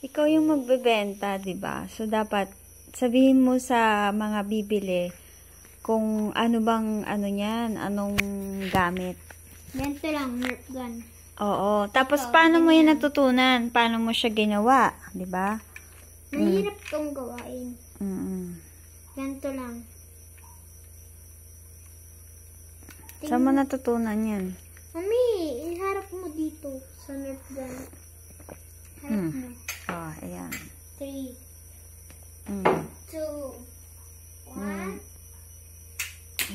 ikaw yung magbebenta, 'di ba? So dapat sabihin mo sa mga bibili kung ano bang ano niyan, anong gamit. Ganito lang, Nerf gun. Oo. Tapos ito, paano ganyan. mo 'yan natutunan? Paano mo siya ginawa, 'di ba? Mahirap mm. tong gawain. Mm. -mm. lang. Saan mo natutunan 'yan? Mommy, iharap mo dito sa Nerf gun. Harap hmm. mo.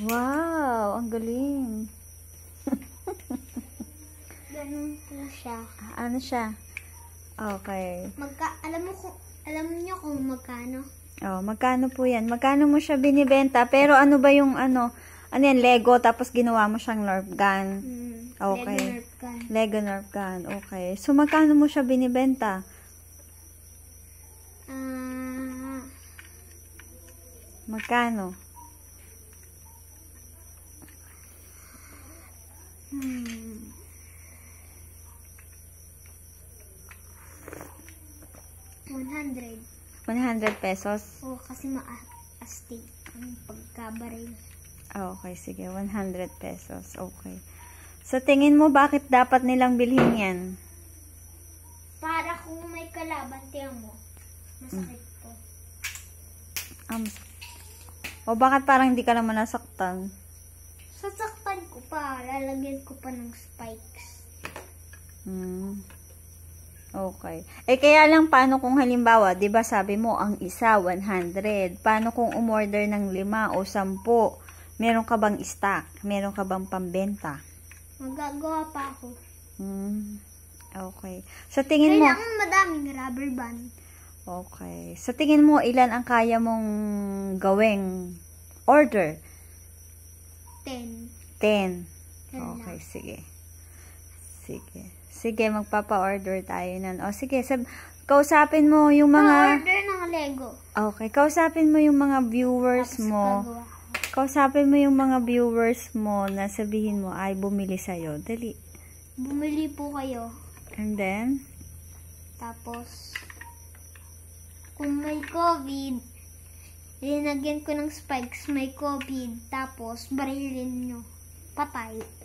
Wow! Ang galing! Ganun po siya. Ah, ano siya? Okay. Magka, alam mo kung, alam niyo kung magkano? Oh, magkano po yan? Magkano mo siya binibenta? Pero ano ba yung ano, ano yan, Lego, tapos ginawa mo siyang Nerf gun? Mm, okay. Lego Nerf gun. Lego Nerf gun, okay. So, magkano mo siya binibenta? Uh, magkano? 100. 100 pesos? Oo, kasi ma-astig ang pagkabaril. Ah, okay, sige. 100 pesos. Okay. So, tingin mo bakit dapat nilang bilhin yan? Para kung may kalaban, tingnan mo. Masakit mm. po. Um, o bakit parang hindi ka naman nasaktan? Sasaktan ko pa. Lalagyan ko pa ng spikes. Hmm. Okay. Eh kaya lang paano kung halimbawa, 'di ba sabi mo ang isa 100. Paano kung umorder ng 5 o 10? Meron ka bang stock? Meron ka bang pambenta? Magagawa pa ako. Hmm. Okay. Sa tingin Kailangan mo Kailangan madaming rubber band. Okay. Sa tingin mo ilan ang kaya mong gawing order? 10. 10. Okay, sige. Sige. Sige, magpapa-order tayo nan. O, sige. Sab kausapin mo yung mga... order ng Lego. Okay. Kausapin mo yung mga viewers Tapos mo. Kausapin mo yung mga viewers mo na sabihin mo ay bumili sa'yo. Dali. Bumili po kayo. And then? Tapos, kung may COVID, linagyan ko ng spikes, may COVID, tapos barilin nyo. Patay.